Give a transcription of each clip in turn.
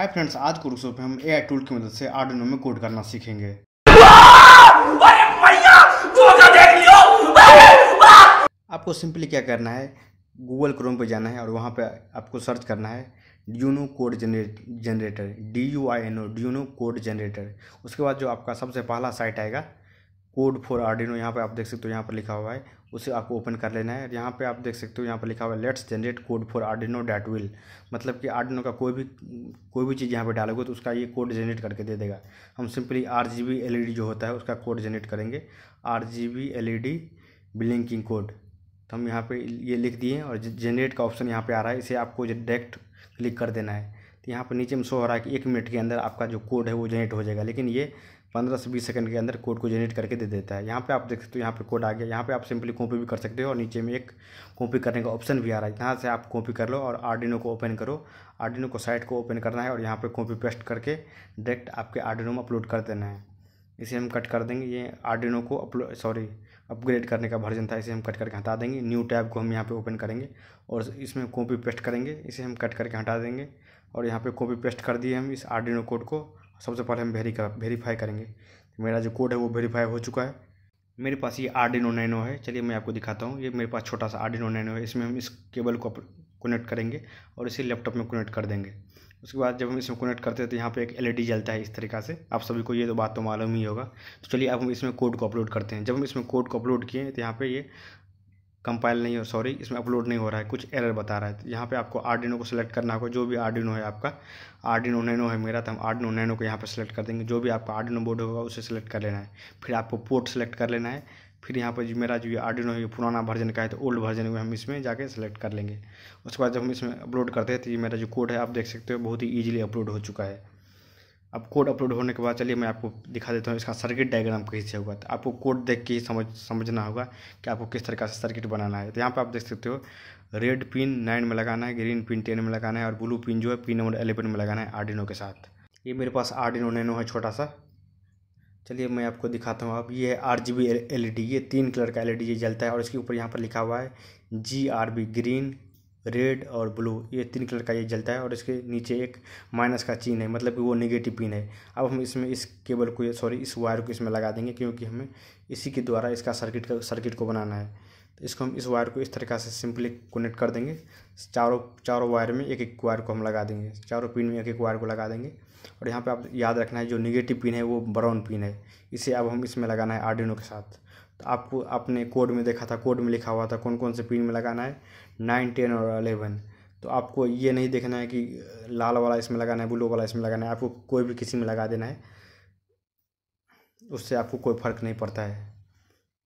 hi friends आज के workshop में हम आई टूल की मदद से आर्डिनो में कोड करना सीखेंगे आपको सिंपली क्या करना है गूगल क्रोम पे जाना है और वहाँ पे आपको सर्च करना है Duino code generator D U I N O Duino code generator उसके बाद जो आपका सबसे पहला साइट आएगा कोड फॉर आर्डिनो यहाँ पर आप देख सकते हो यहाँ पर लिखा हुआ है उसे आपको ओपन कर लेना है यहाँ पे आप देख सकते हो यहाँ पर लिखा हुआ है let's generate code for Arduino that will मतलब कि आर्डिनो का कोई भी कोई भी चीज़ यहाँ पे डालोगे तो उसका ये कोड जनरेट करके दे देगा हम simply R G B L E D जो होता है उसका कोड जनरेट करेंगे R G B L E D blinking code तो हम यहाँ पर ये लिख दिए और जनरेट का ऑप्शन यहाँ पर आ रहा है इसे आपको डायरेक्ट क्लिक कर देना है तो यहाँ पर नीचे में शो हो रहा है कि एक मिनट के अंदर आपका जो कोड है वो जनरेट हो जाएगा लेकिन ये पंद्रह से बीस सेकंड के अंदर कोड को जनरेट करके दे देता है यहाँ पे आप देख सकते हो यहाँ पे कोड आ गया यहाँ पे आप सिंपली कॉपी भी कर सकते हो और नीचे में एक कॉपी करने का ऑप्शन भी आ रहा है यहाँ से आप कॉपी कर लो और आर्डिनो को ओपन करो आर्डिनो को साइट को ओपन करना है और यहाँ पर कॉपी पेस्ट करके डायरेक्ट आपके आर्डिनो में अपलोड कर देना है इसे हम कट कर देंगे ये आर्डिनो को अपलोड सॉरी अपग्रेड करने का वर्जन था इसे हम कट करके हटा देंगे न्यू टैब को हम यहाँ पे ओपन करेंगे और इसमें कॉपी पेस्ट करेंगे इसे हम कट करके हटा देंगे और यहाँ पे कॉपी पेस्ट कर दिए हम इस आर्डिनो कोड को सबसे पहले हम वेरी वेरीफाई करेंगे मेरा जो कोड है वो वेरीफाई हो चुका है मेरे पास ये आर डी नो नाइन है चलिए मैं आपको दिखाता हूँ ये मेरे पास छोटा सा आर डी नो नाइन है इसमें हम इस केबल को कनेक्ट करेंगे और इसे लैपटॉप में कनेक्ट कर देंगे उसके बाद जब हम इसमें कनेक्ट करते हैं तो यहाँ पे एक एलईडी जलता है इस तरीका से आप सभी को ये तो बात तो मालूम ही होगा तो चलिए अब हम इसमें कोड को अपलोड करते हैं जब हम इसमें कोड को अपलोड किए तो यहाँ पे ये कंपाइल नहीं हो सॉरी इसमें अपलोड नहीं हो रहा है कुछ एरर बता रहा है तो यहाँ पे आपको आर्डिनो को सिलेक्ट करना होगा जो भी आर्डिनो है आपका आर्डिनो नैनो है मेरा तो हम आर्डिनो नैनो को यहाँ पे सिलेक्ट कर देंगे जो भी आपका आर्डिनो बोर्ड होगा उसे सिलेक्ट कर लेना है फिर आपको पोर्ट सेलेक्ट कर लेना है फिर यहाँ पर जो मेरा जो ये आर्डिनो है ये पुराना वर्जन का है तो ओल्ड वर्जन में हम इसमें जाके सेलेक्ट कर लेंगे उसके बाद जब हम इसमें अपलोड करते हैं तो ये मेरा जो कोड है आप देख सकते हो बहुत ही ईजिली अपलोड हो चुका है अब कोड अपलोड होने के बाद चलिए मैं आपको दिखा देता हूँ इसका सर्किट डायग्राम कैसे होगा तो आपको कोड देख के ही समझ समझना होगा कि आपको किस तरीके से सर्किट बनाना है तो यहाँ पर आप देख सकते हो रेड पिन नाइन में लगाना है ग्रीन पिन टेन में लगाना है और ब्लू पिन जो है पिन नंबर एलेवन में लगाना है आर्डिनो के साथ ये मेरे पास आर्डिनो नैनो है छोटा सा चलिए मैं आपको दिखाता हूँ अब ये है R G B L E D ये तीन कलर का एल ई डी ये जलता है और इसके ऊपर यहाँ पर लिखा हुआ है G R B green red और ब्लू ये तीन कलर का ये जलता है और इसके नीचे एक माइनस का चिन्ह है मतलब कि वो नेगेटिव पिन है अब हम इसमें इस केबल को सॉरी इस वायर को इसमें लगा देंगे क्योंकि हमें इसी के द्वारा इसका सर्किट का सर्किट को बनाना है तो इसको हम इस वायर को इस तरीका से सिंपली कनेक्ट कर देंगे चारों चारों वायर में एक एक वायर को हम लगा देंगे चारों पिन में एक एक वायर को लगा देंगे और यहाँ पर आप याद रखना है जो निगेटिव पिन है वो ब्राउन पिन है इसे अब हम इसमें लगाना है आर्डिनो के साथ तो आपको आपने कोड में देखा था कोड में लिखा हुआ था कौन कौन से पिन में लगाना है नाइन टेन और अलेवन तो आपको ये नहीं देखना है कि लाल वाला इसमें लगाना है ब्लू वाला इसमें लगाना है आपको कोई भी किसी में लगा देना है उससे आपको कोई फ़र्क नहीं पड़ता है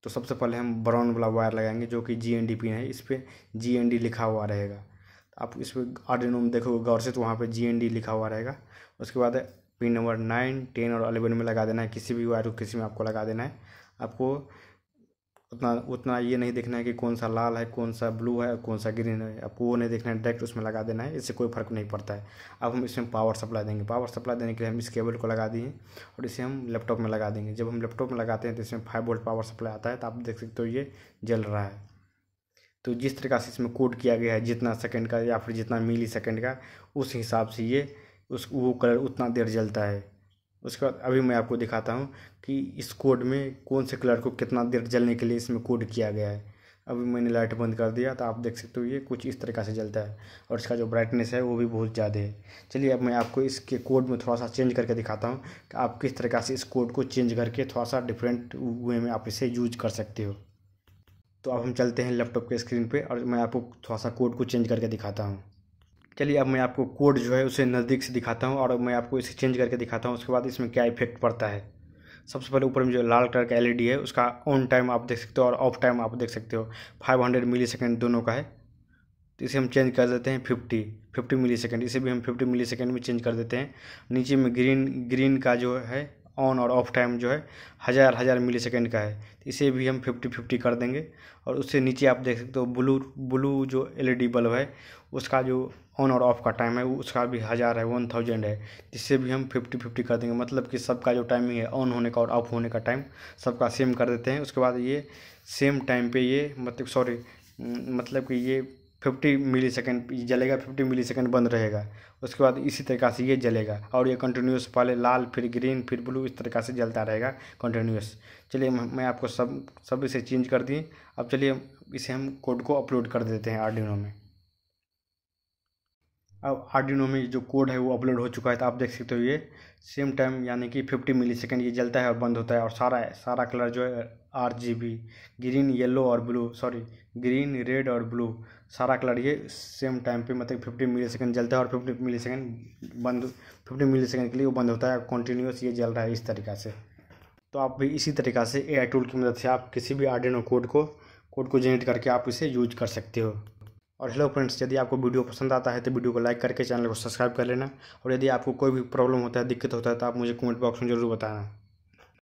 तो सबसे पहले हम ब्राउन वाला वायर लगाएंगे जो कि जी एन डी पिन है इस पर जी एन डी लिखा हुआ रहेगा तो आप इस पर आर्डिनो में देखोगे गौर से तो वहाँ पर जी एन डी लिखा हुआ रहेगा उसके बाद पिन नंबर नाइन टेन और अलेवन में लगा देना है किसी भी वायर को किसी में आपको लगा देना है आपको उतना उतना ये नहीं देखना है कि कौन सा लाल है कौन सा ब्लू है कौन सा ग्रीन है आपको वो नहीं देखना है डायरेक्ट उसमें लगा देना है इससे कोई फर्क नहीं पड़ता है अब हम इसमें पावर सप्लाई देंगे पावर सप्लाई देने के लिए हम इस केबल को लगा दिए और इसे हम लैपटॉप में लगा देंगे जब हम लैपटॉप में लगाते हैं तो इसमें फाइव वोल्ट पावर सप्लाई आता है तो आप देख सकते हो ये जल रहा है तो जिस तरीका से इसमें कोड किया गया है जितना सेकेंड का या फिर जितना मिली सेकेंड का उस हिसाब से ये उस वो कलर उतना देर जलता है उसके बाद अभी मैं आपको दिखाता हूँ कि इस कोड में कौन से कलर को कितना देर जलने के लिए इसमें कोड किया गया है अभी मैंने लाइट बंद कर दिया तो आप देख सकते हो ये कुछ इस तरीका से जलता है और इसका जो ब्राइटनेस है वो भी बहुत ज़्यादा है चलिए अब मैं आपको इसके कोड में थोड़ा सा चेंज करके दिखाता हूँ कि आप किस तरीका से इस कोड को चेंज करके थोड़ा सा डिफरेंट वे में आप इसे यूज कर सकते हो तो अब हम चलते हैं लैपटॉप के स्क्रीन पर और मैं आपको थोड़ा सा कोड को चेंज करके दिखाता हूँ चलिए अब मैं आपको कोड जो है उसे नज़दीक से दिखाता हूँ और मैं आपको इसे चेंज करके दिखाता हूँ उसके बाद इसमें क्या इफेक्ट पड़ता है सबसे पहले ऊपर में जो लाल कलर का एलईडी है उसका ऑन टाइम आप देख सकते हो और ऑफ टाइम आप देख सकते हो 500 मिली सेकेंड दोनों का है तो इसे हम चेंज कर देते हैं 50 50 मिली सेकेंड इसे भी हम 50 मिली सेकेंड में चेंज कर देते हैं नीचे में ग्रीन ग्रीन का जो है ऑन और ऑफ टाइम जो है हज़ार हज़ार मिली सेकेंड का है तो इसे भी हम फिफ्टी फिफ्टी कर देंगे और उससे नीचे आप देख सकते हो ब्लू ब्लू जो एल बल्ब है उसका जो ऑन और ऑफ का टाइम है उसका भी हज़ार है वन थाउजेंड है जिससे भी हम फिफ्टी फिफ्टी कर देंगे मतलब कि सबका जो टाइमिंग है ऑन होने का और ऑफ होने का टाइम सबका सेम कर देते हैं उसके बाद ये सेम टाइम पे ये मतलब सॉरी मतलब कि ये फिफ्टी मिली सेकेंड जलेगा फिफ्टी मिली सेकेंड बंद रहेगा उसके बाद इसी तरीका से ये जलेगा और ये कंटिन्यूस पहले लाल फिर ग्रीन फिर ब्लू इस तरीका से जलता रहेगा कंटिन्यूस चलिए मैं आपको सब सब इसे चेंज कर दी अब चलिए इसे हम कोड को अपलोड कर देते हैं आर्डिनो में अब आर्डिनो में जो कोड है वो अपलोड हो चुका है तो आप देख सकते हो ये सेम टाइम यानी कि फिफ्टी मिली सेकेंड ये जलता है और बंद होता है और सारा सारा कलर जो है R G B green yellow और ब्लू सॉरी ग्रीन रेड और ब्लू सारा कलर ये सेम टाइम पे मतलब फिफ्टी मिली सेकेंड जलता है और फिफ्टी मिली सेकेंड बंद फिफ्टी मिली सेकेंड के लिए वो बंद होता है कंटिन्यूस ये जल रहा है इस तरीका से तो आप भी इसी तरीका से ए टूल की मदद से आप किसी भी आर्डिनो कोड को कोड को जनरेट करके आप इसे यूज कर सकते हो और हेलो फ्रेंड्स यदि आपको वीडियो पसंद आता है तो वीडियो को लाइक करके चैनल को सब्सक्राइब कर लेना और यदि आपको कोई भी प्रॉब्लम होता है दिक्कत होता है तो आप मुझे कमेंट बॉक्स में जरूर बताना